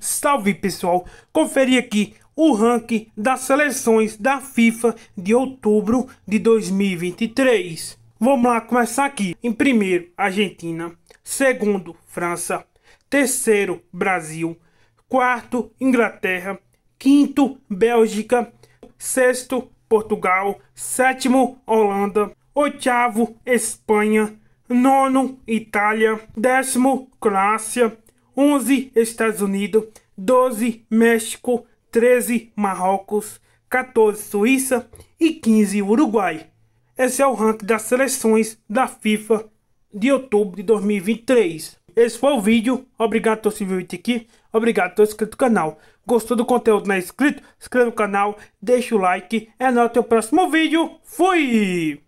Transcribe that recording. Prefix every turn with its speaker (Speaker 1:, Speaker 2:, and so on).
Speaker 1: Salve pessoal, confere aqui o ranking das seleções da FIFA de outubro de 2023. Vamos lá começar aqui. Em primeiro, Argentina. Segundo, França. Terceiro, Brasil. Quarto, Inglaterra. Quinto, Bélgica. Sexto, Portugal. Sétimo, Holanda. Oitavo, Espanha. Nono, Itália. Décimo, Croácia 11 Estados Unidos, 12 México, 13 Marrocos, 14 Suíça e 15 Uruguai. Esse é o ranking das seleções da FIFA de outubro de 2023. Esse foi o vídeo. Obrigado a todos que aqui. Obrigado a todos inscritos no canal. Gostou do conteúdo? Não é inscrito? Inscreva no canal, deixa o like. É nóis até o próximo vídeo. Fui!